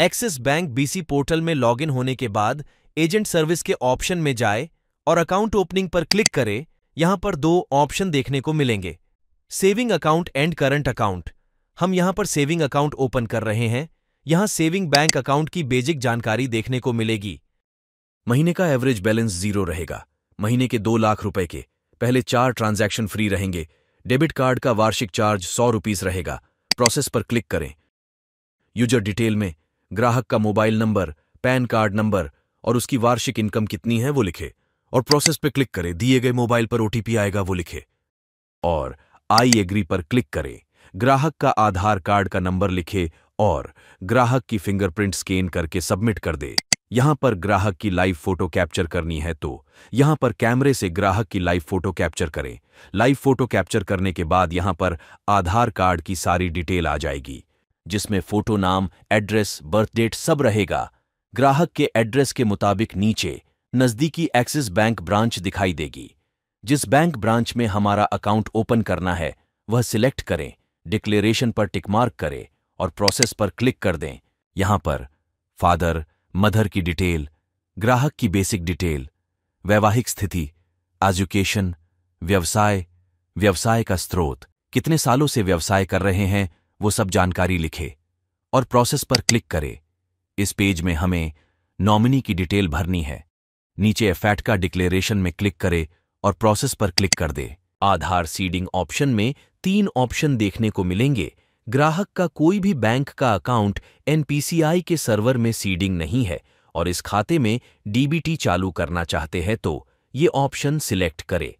Axis bank BC portal में login होने के बाद एजेंट सर्विस के ऑप्शन में जाए और अकाउंट ओपनिंग पर क्लिक करें यहां पर दो ऑप्शन देखने को मिलेंगे saving account and current account हम यहां पर सेविंग अकाउंट ओपन कर रहे हैं यहां सेविंग बैंक अकाउंट की बेजिक जानकारी देखने को मिलेगी महीने का एवरेज बैलेंस जीरो रहेगा महीने के दो लाख रुपए के पहले चार ट्रांजैक्शन फ्री रहेंगे डेबिट कार्ड का वार्षिक चार्ज सौ रुपीस रहेगा प्रोसेस पर क्लिक करें यूजर डिटेल में ग्राहक का mobile number pan card number और उसकी वार्षिक इनकम कितनी है वो लिखे और प्रोसेस पे क्लिक करें दिए गए मोबाइल पर ओटीपी आएगा वो लिखे और आई एग्री पर क्लिक करें ग्राहक का आधार कार्ड का नंबर लिखे और ग्राहक की फिंगरप्रिंट स्कैन करके सबमिट कर दे यहां पर ग्राहक की लाइव फोटो कैप्चर करनी है तो यहां पर कैमरे से ग्राहक की लाइव फोटो कैप्चर करें लाइव फोटो कैप्चर करने के बाद यहां पर आधार कार्ड की सारी डिटेल आ जाएगी जिसमें फोटो नाम एड्रेस बर्थडेट सब रहेगा ग्राहक के एड्रेस के मुताबिक नीचे नज़दीकी एक्सिस बैंक ब्रांच दिखाई देगी जिस बैंक ब्रांच में हमारा अकाउंट ओपन करना है वह सिलेक्ट करें डिक्लेरेशन पर टिकमार्क करें और प्रोसेस पर क्लिक कर दें यहां पर फादर मदर की डिटेल ग्राहक की बेसिक डिटेल वैवाहिक स्थिति एजुकेशन व्यवसाय व्यवसाय का स्रोत कितने सालों से व्यवसाय कर रहे हैं वो सब जानकारी लिखे और प्रोसेस पर क्लिक करे इस पेज में हमें नॉमिनी की डिटेल भरनी है नीचे एफैट का डिक्लेरेशन में क्लिक करें और प्रोसेस पर क्लिक कर दे आधार सीडिंग ऑप्शन में तीन ऑप्शन देखने को मिलेंगे ग्राहक का कोई भी बैंक का अकाउंट एनपीसीआई के सर्वर में सीडिंग नहीं है और इस खाते में डीबीटी चालू करना चाहते हैं तो ये ऑप्शन सिलेक्ट करें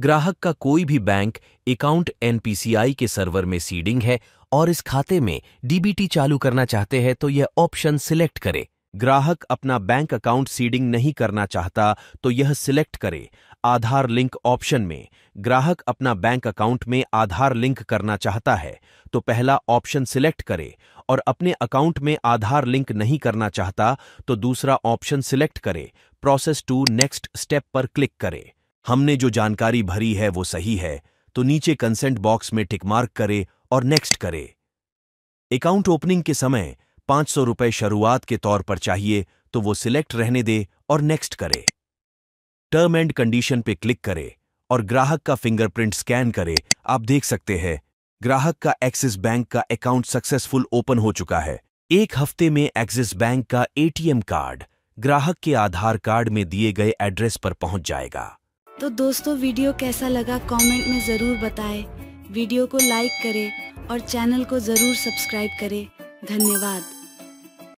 ग्राहक का कोई भी बैंक अकाउंट एनपीसीआई के सर्वर में सीडिंग है और इस खाते में डीबीटी चालू करना चाहते हैं तो यह ऑप्शन सिलेक्ट करें ग्राहक अपना बैंक अकाउंट सीडिंग नहीं करना चाहता तो यह सिलेक्ट करे आधार लिंक ऑप्शन में ग्राहक अपना बैंक अकाउंट में आधार लिंक करना चाहता है तो पहला ऑप्शन सिलेक्ट करे और अपने अकाउंट में आधार लिंक नहीं करना चाहता तो दूसरा ऑप्शन सिलेक्ट करे प्रोसेस टू नेक्स्ट स्टेप पर क्लिक करे हमने जो जानकारी भरी है वो सही है तो नीचे कंसेंट बॉक्स में टिकमार्क करे और नेक्स्ट करे अकाउंट ओपनिंग के समय पाँच सौ रुपये शुरुआत के तौर पर चाहिए तो वो सिलेक्ट रहने दे और नेक्स्ट करे टर्म एंड कंडीशन पे क्लिक करे और ग्राहक का फिंगरप्रिंट स्कैन करे आप देख सकते हैं ग्राहक का एक्सिस बैंक का अकाउंट सक्सेसफुल ओपन हो चुका है एक हफ्ते में एक्सिस बैंक का एटीएम कार्ड ग्राहक के आधार कार्ड में दिए गए एड्रेस पर पहुंच जाएगा तो दोस्तों वीडियो कैसा लगा कमेंट में जरूर बताएं। वीडियो को लाइक करें और चैनल को ज़रूर सब्सक्राइब करें धन्यवाद